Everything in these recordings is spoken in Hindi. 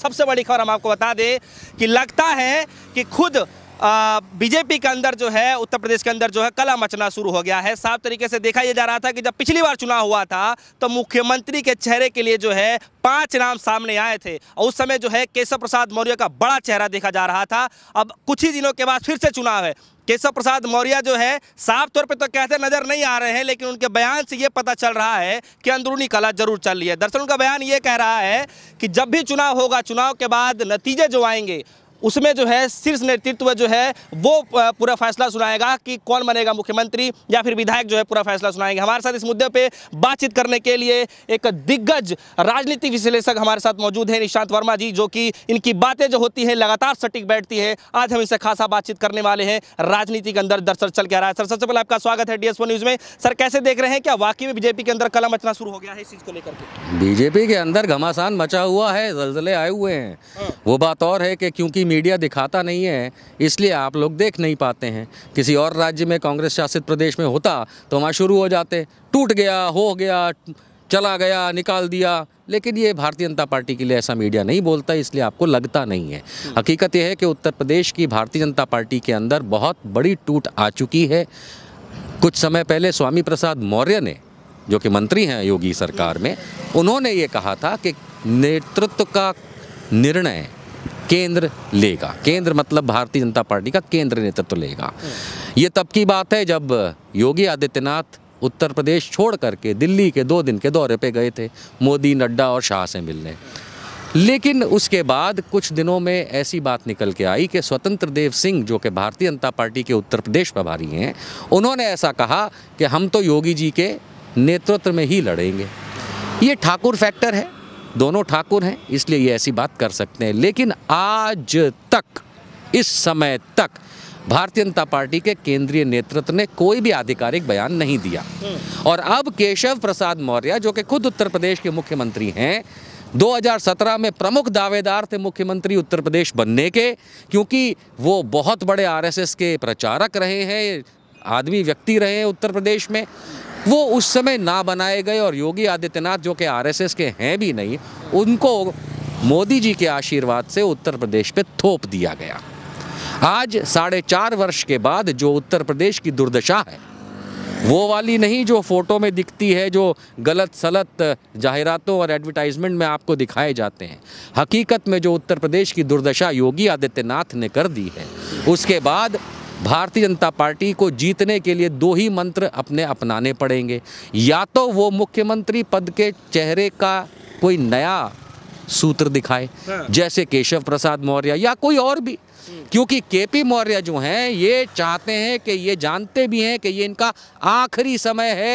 सबसे बड़ी खबर हम आपको बता दें कि लगता है कि खुद बीजेपी के अंदर जो है उत्तर प्रदेश के अंदर जो है कला मचना शुरू हो गया है साफ तरीके से देखा यह जा रहा था कि जब पिछली बार चुनाव हुआ था तो मुख्यमंत्री के चेहरे के लिए जो है पांच नाम सामने आए थे और उस समय जो है केशव प्रसाद मौर्य का बड़ा चेहरा देखा जा रहा था अब कुछ ही दिनों के बाद फिर से चुनाव है केशव प्रसाद मौर्य जो है साफ तौर पे तो कहते नजर नहीं आ रहे हैं लेकिन उनके बयान से ये पता चल रहा है कि अंदरूनी कला जरूर चल रही है दरअसल उनका बयान ये कह रहा है कि जब भी चुनाव होगा चुनाव के बाद नतीजे जो आएंगे उसमें जो है शीर्ष नेतृत्व जो है वो पूरा फैसला सुनाएगा कि कौन बनेगा मुख्यमंत्री या फिर विधायक जो है पूरा फैसला सुनाएंगे हमारे साथ इस मुद्दे पे बातचीत करने के लिए एक दिग्गज राजनीतिक विश्लेषक हमारे साथ मौजूद है निशांत वर्मा जी जो कि इनकी बातें जो होती हैं लगातार सटीक बैठती है आज हम इससे खासा बातचीत करने वाले हैं राजनीति के अंदर दरअसल चल के आ रहा है सर सबसे पहले आपका स्वागत है डीएसपो न्यूज़ में सर कैसे देख रहे हैं क्या वाकई में बीजेपी के अंदर कला मचना शुरू हो गया है इस चीज़ को लेकर के बीजेपी के अंदर घमासान मचा हुआ है जलजले आए हुए हैं हाँ। वो बात और है कि क्योंकि मीडिया दिखाता नहीं है इसलिए आप लोग देख नहीं पाते हैं किसी और राज्य में कांग्रेस शासित प्रदेश में होता तो वहाँ शुरू हो जाते टूट गया हो गया चला गया निकाल दिया लेकिन ये भारतीय जनता पार्टी के लिए ऐसा मीडिया नहीं बोलता इसलिए आपको लगता नहीं है हम्म। हकीकत यह है कि उत्तर प्रदेश की भारतीय जनता पार्टी के अंदर बहुत बड़ी टूट आ चुकी है कुछ समय पहले स्वामी प्रसाद मौर्य ने जो कि मंत्री हैं योगी सरकार में उन्होंने ये कहा था कि नेतृत्व का निर्णय केंद्र लेगा केंद्र मतलब भारतीय जनता पार्टी का केंद्र नेतृत्व लेगा ये तब की बात है जब योगी आदित्यनाथ उत्तर प्रदेश छोड़ करके दिल्ली के दो दिन के दौरे पे गए थे मोदी नड्डा और शाह से मिलने लेकिन उसके बाद कुछ दिनों में ऐसी बात निकल के आई कि स्वतंत्र देव सिंह जो कि भारतीय जनता पार्टी के उत्तर प्रदेश प्रभारी हैं उन्होंने ऐसा कहा कि हम तो योगी जी के नेतृत्व में ही लड़ेंगे ये ठाकुर फैक्टर है दोनों ठाकुर हैं इसलिए ये ऐसी बात कर सकते हैं लेकिन आज तक इस समय तक भारतीय जनता पार्टी के केंद्रीय नेतृत्व ने कोई भी आधिकारिक बयान नहीं दिया हम्म। और अब केशव प्रसाद मौर्य जो कि खुद उत्तर प्रदेश के मुख्यमंत्री हैं 2017 में प्रमुख दावेदार थे मुख्यमंत्री उत्तर प्रदेश बनने के क्योंकि वो बहुत बड़े आरएसएस के प्रचारक रहे हैं आदमी व्यक्ति रहे हैं उत्तर प्रदेश में वो उस समय ना बनाए गए और योगी आदित्यनाथ जो कि आरएसएस के हैं भी नहीं उनको मोदी जी के आशीर्वाद से उत्तर प्रदेश पे थोप दिया गया आज साढ़े चार वर्ष के बाद जो उत्तर प्रदेश की दुर्दशा है वो वाली नहीं जो फ़ोटो में दिखती है जो गलत सलत जाहिरतों और एडवर्टाइजमेंट में आपको दिखाए जाते हैं हकीकत में जो उत्तर प्रदेश की दुर्दशा योगी आदित्यनाथ ने कर दी है उसके बाद भारतीय जनता पार्टी को जीतने के लिए दो ही मंत्र अपने अपनाने पड़ेंगे या तो वो मुख्यमंत्री पद के चेहरे का कोई नया सूत्र दिखाए हाँ। जैसे केशव प्रसाद मौर्य या कोई और भी क्योंकि केपी मौर्य जो हैं ये चाहते हैं कि ये जानते भी हैं कि ये इनका आखिरी समय है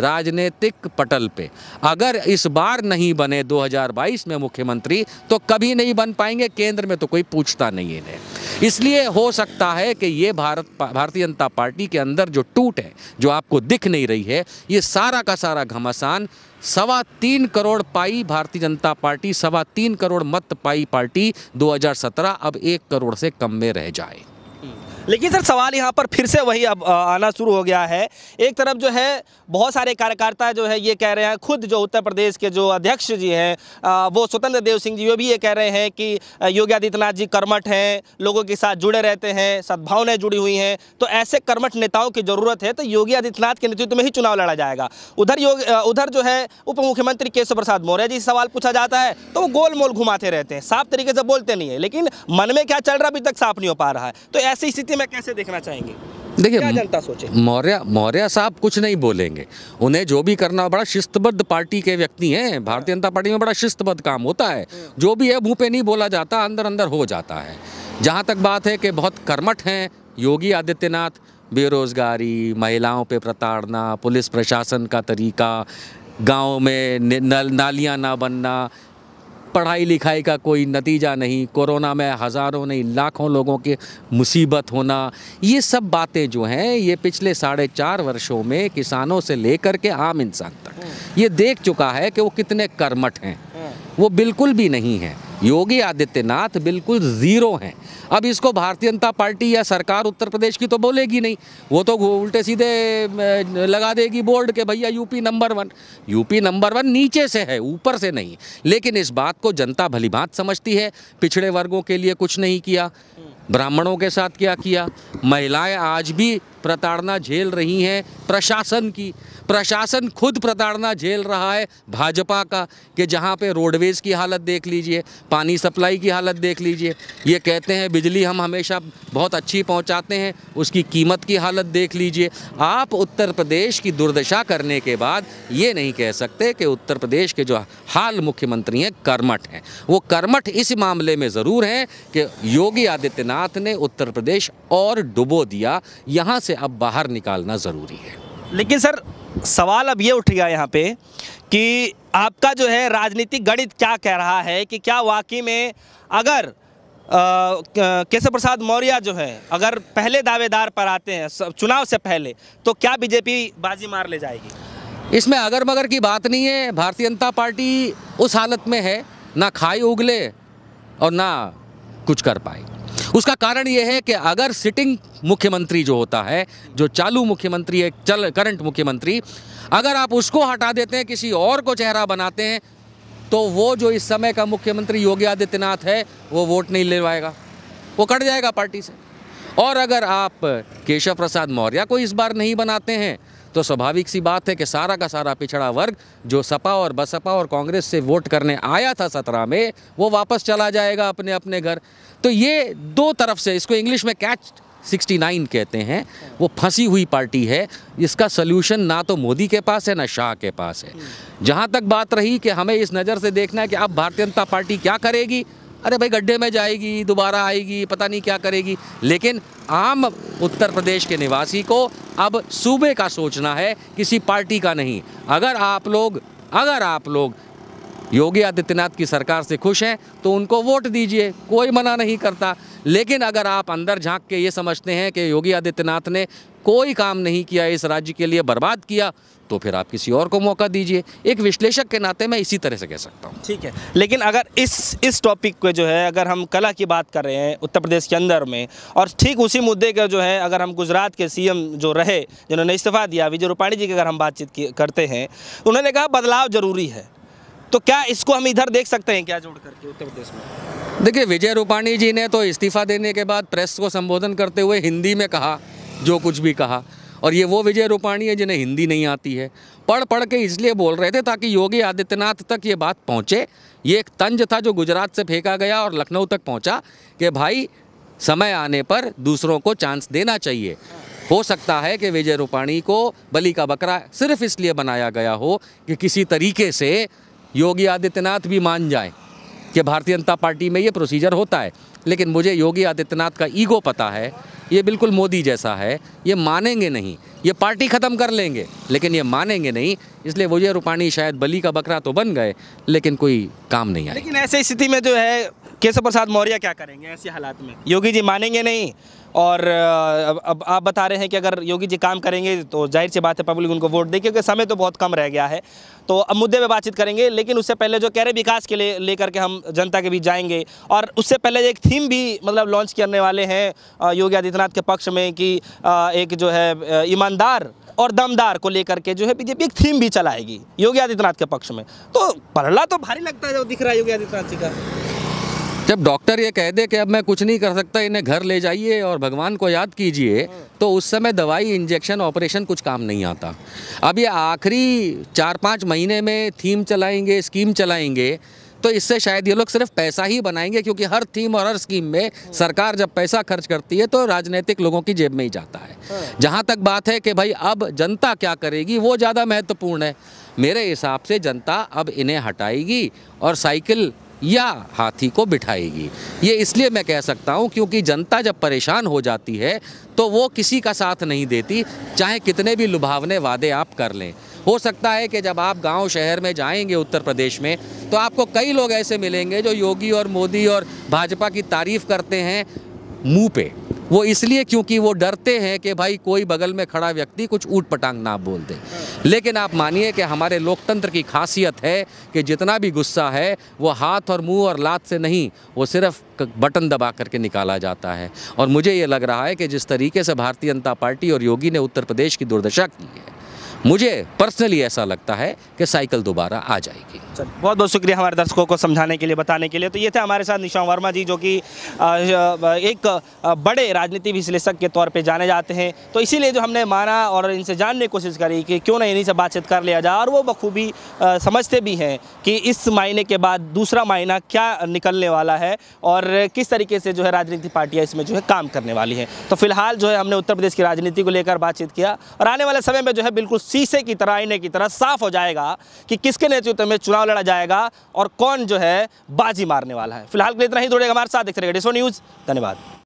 राजनीतिक पटल पे अगर इस बार नहीं बने 2022 में मुख्यमंत्री तो कभी नहीं बन पाएंगे केंद्र में तो कोई पूछता नहीं इन्हें इसलिए हो सकता है कि ये भारत भारतीय जनता पार्टी के अंदर जो टूट है जो आपको दिख नहीं रही है ये सारा का सारा घमासान सवा तीन करोड़ पाई भारतीय जनता पार्टी सवा तीन करोड़ मत पाई पार्टी 2017 अब एक करोड़ से कम में रह जाए लेकिन सर सवाल यहाँ पर फिर से वही अब आना शुरू हो गया है एक तरफ जो है बहुत सारे कार्यकर्ता जो है ये कह रहे हैं खुद जो उत्तर प्रदेश के जो अध्यक्ष जी हैं वो स्वतंत्र देव सिंह जी वो भी ये कह रहे हैं कि योगी आदित्यनाथ जी कर्मठ हैं लोगों के साथ जुड़े रहते हैं सद्भावनाएं जुड़ी हुई हैं तो ऐसे कर्मठ नेताओं की ज़रूरत है तो योगी आदित्यनाथ के नेतृत्व में ही चुनाव लड़ा जाएगा उधर योग उधर जो है उप मुख्यमंत्री केशव प्रसाद मौर्य जी सवाल पूछा जाता है तो वो गोल मोल घुमाते रहते हैं साफ तरीके से बोलते नहीं है लेकिन मन में क्या चल रहा अभी तक साफ नहीं हो पा रहा है तो ऐसी स्थिति में कैसे देखना चाहेंगे देखिए जनता सोचे मौर्य मौर्य साहब कुछ नहीं बोलेंगे उन्हें जो भी करना बड़ा शिस्तबद्ध पार्टी के व्यक्ति हैं भारतीय जनता पार्टी में बड़ा शिस्तबद्ध काम होता है जो भी है मुँह पे नहीं बोला जाता अंदर अंदर हो जाता है जहाँ तक बात है कि बहुत कर्मठ हैं योगी आदित्यनाथ बेरोज़गारी महिलाओं पे प्रताड़ना पुलिस प्रशासन का तरीका गाँव में नल नालियाँ ना बनना पढ़ाई लिखाई का कोई नतीजा नहीं कोरोना में हज़ारों नहीं लाखों लोगों के मुसीबत होना ये सब बातें जो हैं ये पिछले साढ़े चार वर्षों में किसानों से लेकर के आम इंसान तक ये देख चुका है कि वो कितने कर्मठ हैं हाँ। वो बिल्कुल भी नहीं हैं योगी आदित्यनाथ बिल्कुल ज़ीरो हैं अब इसको भारतीय जनता पार्टी या सरकार उत्तर प्रदेश की तो बोलेगी नहीं वो तो उल्टे सीधे लगा देगी बोर्ड के भैया UP number one UP number one नीचे से है ऊपर से नहीं लेकिन इस बात को जनता भलीभांत समझती है पिछड़े वर्गों के लिए कुछ नहीं किया ब्राह्मणों के साथ क्या किया महिलाएँ आज भी प्रताड़ना झेल रही हैं प्रशासन की प्रशासन खुद प्रताड़ना झेल रहा है भाजपा का कि जहाँ पे रोडवेज़ की हालत देख लीजिए पानी सप्लाई की हालत देख लीजिए ये कहते हैं बिजली हम हमेशा बहुत अच्छी पहुँचाते हैं उसकी कीमत की हालत देख लीजिए आप उत्तर प्रदेश की दुर्दशा करने के बाद ये नहीं कह सकते कि उत्तर प्रदेश के जो हाल मुख्यमंत्री हैं कर्मठ हैं वो कर्मठ इस मामले में ज़रूर हैं कि योगी आदित्यनाथ ने उत्तर प्रदेश और डुबो दिया यहाँ से अब बाहर निकालना ज़रूरी है लेकिन सर सवाल अब ये उठ गया यहाँ पे कि आपका जो है राजनीतिक गणित क्या कह रहा है कि क्या वाकई में अगर केशव प्रसाद मौर्य जो है अगर पहले दावेदार पर आते हैं चुनाव से पहले तो क्या बीजेपी बाजी मार ले जाएगी इसमें अगर मगर की बात नहीं है भारतीय जनता पार्टी उस हालत में है ना खाई उगले और ना कुछ कर पाए उसका कारण यह है कि अगर सिटिंग मुख्यमंत्री जो होता है जो चालू मुख्यमंत्री है चल करंट मुख्यमंत्री अगर आप उसको हटा देते हैं किसी और को चेहरा बनाते हैं तो वो जो इस समय का मुख्यमंत्री योगी आदित्यनाथ है वो वोट नहीं ले पाएगा वो कट जाएगा पार्टी से और अगर आप केशव प्रसाद मौर्य को इस बार नहीं बनाते हैं तो स्वाभाविक सी बात है कि सारा का सारा पिछड़ा वर्ग जो सपा और बसपा और कांग्रेस से वोट करने आया था सत्रह में वो वापस चला जाएगा अपने अपने घर तो ये दो तरफ से इसको इंग्लिश में कैच 69 कहते हैं वो फंसी हुई पार्टी है इसका सोल्यूशन ना तो मोदी के पास है ना शाह के पास है जहाँ तक बात रही कि हमें इस नज़र से देखना है कि अब भारतीय जनता पार्टी क्या करेगी अरे भाई गड्ढे में जाएगी दोबारा आएगी पता नहीं क्या करेगी लेकिन आम उत्तर प्रदेश के निवासी को अब सूबे का सोचना है किसी पार्टी का नहीं अगर आप लोग अगर आप लोग योगी आदित्यनाथ की सरकार से खुश हैं तो उनको वोट दीजिए कोई मना नहीं करता लेकिन अगर आप अंदर झांक के ये समझते हैं कि योगी आदित्यनाथ ने कोई काम नहीं किया इस राज्य के लिए बर्बाद किया तो फिर आप किसी और को मौका दीजिए एक विश्लेषक के नाते मैं इसी तरह से कह सकता हूँ ठीक है लेकिन अगर इस इस टॉपिक पे जो है अगर हम कला की बात कर रहे हैं उत्तर प्रदेश के अंदर में और ठीक उसी मुद्दे का जो है अगर हम गुजरात के सी जो रहे जिन्होंने इस्तीफा दिया विजय रूपाणी जी की अगर हम बातचीत करते हैं उन्होंने कहा बदलाव ज़रूरी है तो क्या इसको हम इधर देख सकते हैं क्या जोड़ करके उत्तर प्रदेश में देखिए विजय रूपाणी जी ने तो इस्तीफा देने के बाद प्रेस को संबोधन करते हुए हिंदी में कहा जो कुछ भी कहा और ये वो विजय रूपाणी है जिन्हें हिंदी नहीं आती है पढ़ पढ़ के इसलिए बोल रहे थे ताकि योगी आदित्यनाथ तक ये बात पहुँचे ये एक तंज था जो गुजरात से फेंका गया और लखनऊ तक पहुँचा कि भाई समय आने पर दूसरों को चांस देना चाहिए हो सकता है कि विजय रूपाणी को बलि का बकरा सिर्फ इसलिए बनाया गया हो कि किसी तरीके से योगी आदित्यनाथ भी मान जाए कि भारतीय जनता पार्टी में ये प्रोसीजर होता है लेकिन मुझे योगी आदित्यनाथ का ईगो पता है ये बिल्कुल मोदी जैसा है ये मानेंगे नहीं ये पार्टी ख़त्म कर लेंगे लेकिन ये मानेंगे नहीं इसलिए विजय रूपाणी शायद बली का बकरा तो बन गए लेकिन कोई काम नहीं आया लेकिन ऐसी स्थिति में जो है केशव प्रसाद मौर्य क्या करेंगे ऐसे हालात में योगी जी मानेंगे नहीं और अब आप बता रहे हैं कि अगर योगी जी काम करेंगे तो जाहिर सी बात है पब्लिक उनको वोट दे क्योंकि समय तो बहुत कम रह गया है तो अब मुद्दे पे बातचीत करेंगे लेकिन उससे पहले जो कह रहे विकास के लिए लेकर के हम जनता के बीच जाएंगे और उससे पहले एक थीम भी मतलब लॉन्च करने वाले हैं योगी आदित्यनाथ के पक्ष में कि एक जो है ईमानदार और दमदार को लेकर के जो है बीजेपी एक थीम भी चलाएगी योगी आदित्यनाथ के पक्ष में तो पढ़ला तो भारी लगता है जो दिख रहा है योगी आदित्यनाथ जी का जब डॉक्टर ये कह दे कि अब मैं कुछ नहीं कर सकता इन्हें घर ले जाइए और भगवान को याद कीजिए तो उस समय दवाई इंजेक्शन ऑपरेशन कुछ काम नहीं आता अब ये आखिरी चार पाँच महीने में थीम चलाएंगे स्कीम चलाएंगे तो इससे शायद ये लोग सिर्फ पैसा ही बनाएंगे क्योंकि हर थीम और हर स्कीम में सरकार जब पैसा खर्च करती है तो राजनीतिक लोगों की जेब में ही जाता है जहाँ तक बात है कि भाई अब जनता क्या करेगी वो ज़्यादा महत्वपूर्ण है मेरे हिसाब से जनता अब इन्हें हटाएगी और साइकिल या हाथी को बिठाएगी ये इसलिए मैं कह सकता हूँ क्योंकि जनता जब परेशान हो जाती है तो वो किसी का साथ नहीं देती चाहे कितने भी लुभावने वादे आप कर लें हो सकता है कि जब आप गांव शहर में जाएंगे उत्तर प्रदेश में तो आपको कई लोग ऐसे मिलेंगे जो योगी और मोदी और भाजपा की तारीफ़ करते हैं मुँह पे वो इसलिए क्योंकि वो डरते हैं कि भाई कोई बगल में खड़ा व्यक्ति कुछ ऊट पटांग ना बोल दे लेकिन आप मानिए कि हमारे लोकतंत्र की खासियत है कि जितना भी गुस्सा है वो हाथ और मुंह और लात से नहीं वो सिर्फ बटन दबा करके निकाला जाता है और मुझे ये लग रहा है कि जिस तरीके से भारतीय जनता पार्टी और योगी ने उत्तर प्रदेश की दुर्दशा की है मुझे पर्सनली ऐसा लगता है कि साइकिल दोबारा आ जाएगी बहुत बहुत शुक्रिया हमारे दर्शकों को समझाने के लिए बताने के लिए तो ये थे हमारे साथ निशान वर्मा जी जो कि एक बड़े राजनीति विश्लेषक के तौर पे जाने जाते हैं तो इसीलिए जो हमने माना और इनसे जानने की कोशिश करी कि क्यों नहीं इन्हीं से बातचीत कर लिया जाए और वो बखूबी समझते भी हैं कि इस महीने के बाद दूसरा महीना क्या निकलने वाला है और किस तरीके से जो है राजनीतिक पार्टियाँ इसमें जो है काम करने वाली हैं तो फिलहाल जो है हमने उत्तर प्रदेश की राजनीति को लेकर बातचीत किया और आने वाले समय में जो है बिल्कुल शीशे की तरह आईने की तरह साफ हो जाएगा कि किसके नेतृत्व में चुनाव लड़ा जाएगा और कौन जो है बाजी मारने वाला है फिलहाल के लिए इतना ही जुड़ेगा हमारे साथ देखते रहेगा डिसो न्यूज़ धन्यवाद